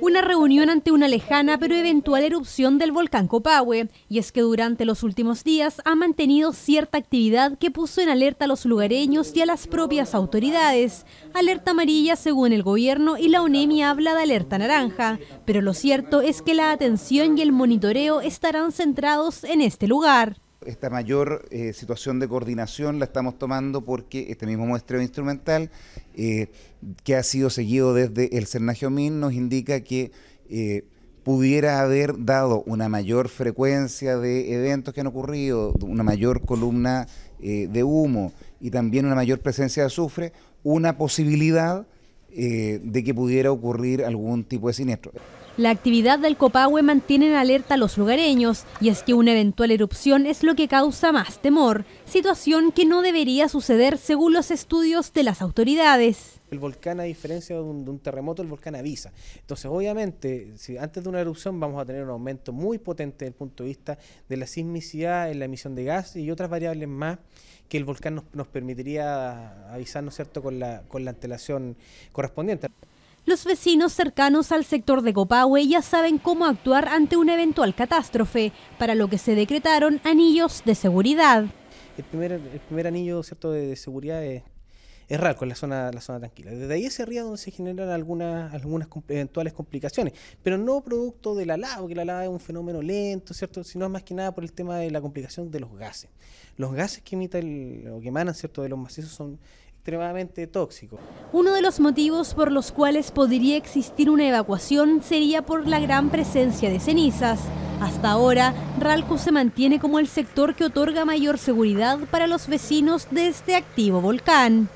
Una reunión ante una lejana pero eventual erupción del volcán Copahue, y es que durante los últimos días ha mantenido cierta actividad que puso en alerta a los lugareños y a las propias autoridades. Alerta amarilla según el gobierno y la UNEMI habla de alerta naranja, pero lo cierto es que la atención y el monitoreo estarán centrados en este lugar esta mayor eh, situación de coordinación la estamos tomando porque este mismo muestreo instrumental eh, que ha sido seguido desde el Min nos indica que eh, pudiera haber dado una mayor frecuencia de eventos que han ocurrido, una mayor columna de humo y también una mayor presencia de azufre, una posibilidad de que pudiera ocurrir algún tipo de siniestro. La actividad del Copahue mantiene en alerta a los lugareños y es que una eventual erupción es lo que causa más temor, situación que no debería suceder según los estudios de las autoridades. El volcán, a diferencia de un, terremoto, el volcán avisa. Entonces, obviamente, si antes de una erupción vamos a tener un aumento muy potente desde el punto de vista de la sismicidad, en la emisión de gas y otras variables más que el volcán nos, permitiría avisarnos, ¿cierto?, con la, con la antelación correspondiente. Los vecinos cercanos al sector de Copahue ya saben cómo actuar ante una eventual catástrofe, para lo que se decretaron anillos de seguridad. El primer, anillo cierto, de, seguridad es, raro con la zona, la zona tranquila. Desde ahí se ría donde se generan algunas, eventuales complicaciones, pero no producto de la lava, porque la lava es un fenómeno lento, ¿cierto? sino más que nada por el tema de la complicación de los gases. Los gases que o que emanan ¿cierto? de los macizos son extremadamente tóxico. Uno de los motivos por los cuales podría existir una evacuación sería por la gran presencia de cenizas. Hasta ahora, Ralco se mantiene como el sector que otorga mayor seguridad para los vecinos de este activo volcán.